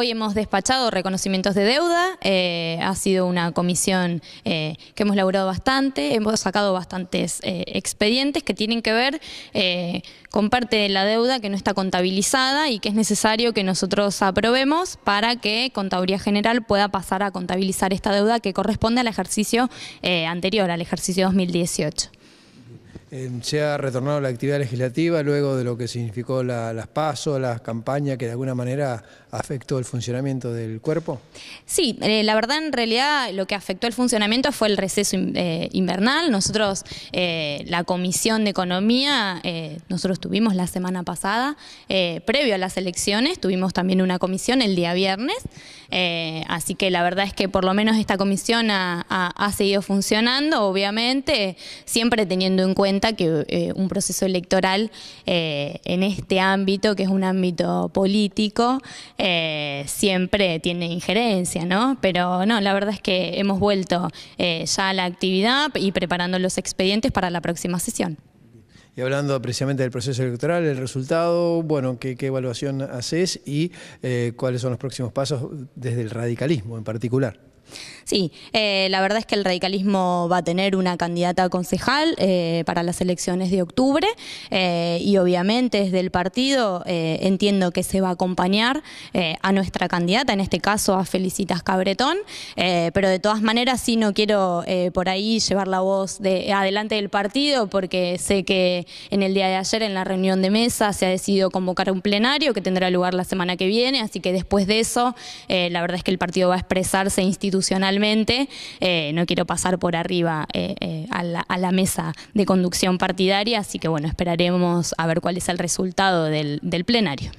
Hoy hemos despachado reconocimientos de deuda, eh, ha sido una comisión eh, que hemos laburado bastante, hemos sacado bastantes eh, expedientes que tienen que ver con parte de la deuda que no está contabilizada y que es necesario que nosotros aprobemos para que Contaduría General pueda pasar a contabilizar esta deuda que corresponde al ejercicio anterior, al ejercicio 2018 se ha retornado la actividad legislativa luego de lo que significó la, las pasos, las campañas que de alguna manera afectó el funcionamiento del cuerpo? Sí, eh, la verdad en realidad lo que afectó el funcionamiento fue el receso eh, invernal. Nosotros, eh, la Comisión de Economía, nosotros tuvimos la semana pasada, previo a las elecciones, tuvimos también una comisión el día viernes, así que la verdad es que por lo menos esta comisión ha seguido funcionando, obviamente, siempre teniendo en cuenta que eh, un proceso electoral eh, en este ámbito, que es un ámbito político, eh, siempre tiene injerencia, ¿no? Pero no, la verdad es que hemos vuelto ya a la actividad y preparando los expedientes para la próxima sesión. Y hablando precisamente del proceso electoral, el resultado, bueno, qué evaluación haces y cuáles son los próximos pasos desde el radicalismo en particular? Sí, eh, la verdad es que el radicalismo va a tener una candidata concejal eh, para las elecciones de octubre eh, y obviamente desde el partido entiendo que se va a acompañar a nuestra candidata, en este caso a Felicitas Cabretón, pero de todas maneras sí no quiero por ahí llevar la voz de, adelante del partido porque sé que en el día de ayer en la reunión de mesa se ha decidido convocar un plenario que tendrá lugar la semana que viene, así que después de eso la verdad es que el partido va a expresarse institucionalmente eh, no quiero pasar por arriba eh, eh, a, la, mesa de conducción partidaria, así que bueno, esperaremos a ver cuál es el resultado del plenario.